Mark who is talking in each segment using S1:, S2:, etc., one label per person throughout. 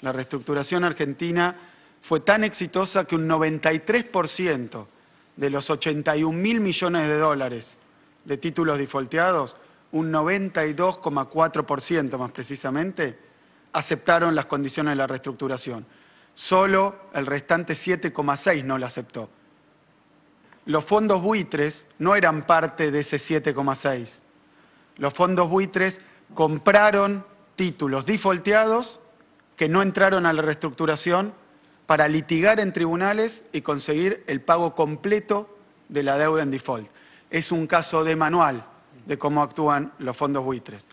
S1: la reestructuración argentina fue tan exitosa que un 93% de los 81 mil millones de dólares de títulos defaulteados, un 92,4% más precisamente, aceptaron las condiciones de la reestructuración. Solo el restante 7,6% no la aceptó. Los fondos buitres no eran parte de ese 7,6%. Los fondos buitres compraron títulos defaulteados que no entraron a la reestructuración para litigar en tribunales y conseguir el pago completo de la deuda en default. Es un caso de manual de cómo actúan los fondos buitres.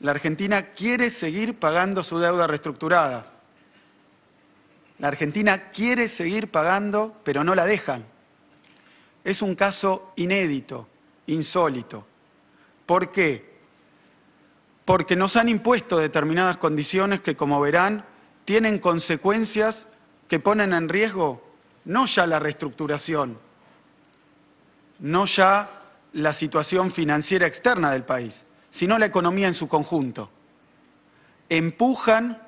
S1: La Argentina quiere seguir pagando su deuda reestructurada. La Argentina quiere seguir pagando, pero no la dejan. Es un caso inédito, insólito. ¿Por qué? porque nos han impuesto determinadas condiciones que, como verán, tienen consecuencias que ponen en riesgo no ya la reestructuración, no ya la situación financiera externa del país, sino la economía en su conjunto. Empujan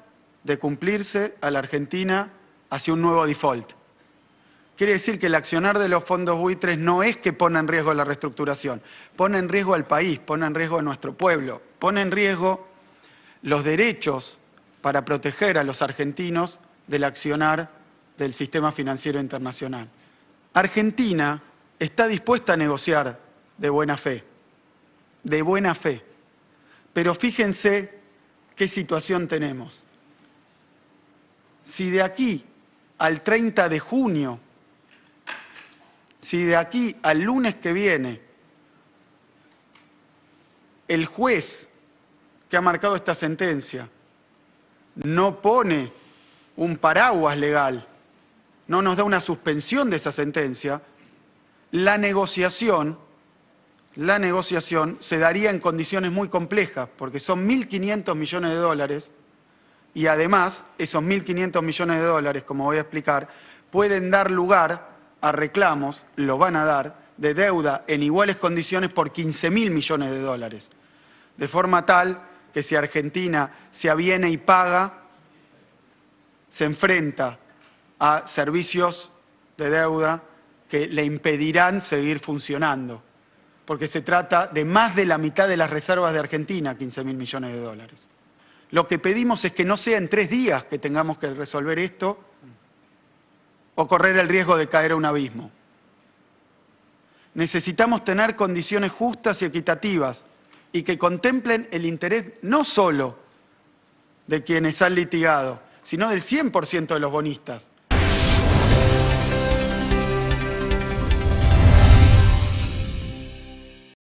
S1: de cumplirse a la Argentina hacia un nuevo default. Quiere decir que el accionar de los fondos buitres no es que pone en riesgo la reestructuración, pone en riesgo al país, pone en riesgo a nuestro pueblo, pone en riesgo los derechos para proteger a los argentinos del accionar del sistema financiero internacional. Argentina está dispuesta a negociar de buena fe, de buena fe, pero fíjense qué situación tenemos. Si de aquí al 30 de junio si de aquí al lunes que viene el juez que ha marcado esta sentencia no pone un paraguas legal, no nos da una suspensión de esa sentencia, la negociación, la negociación se daría en condiciones muy complejas, porque son 1.500 millones de dólares y además esos 1.500 millones de dólares, como voy a explicar, pueden dar lugar a reclamos, lo van a dar, de deuda en iguales condiciones por 15 mil millones de dólares. De forma tal que si Argentina se aviene y paga, se enfrenta a servicios de deuda que le impedirán seguir funcionando, porque se trata de más de la mitad de las reservas de Argentina, 15 mil millones de dólares. Lo que pedimos es que no sea en tres días que tengamos que resolver esto, o correr el riesgo de caer a un abismo. Necesitamos tener condiciones justas y equitativas y que contemplen el interés no solo de quienes han litigado, sino del 100% de los bonistas.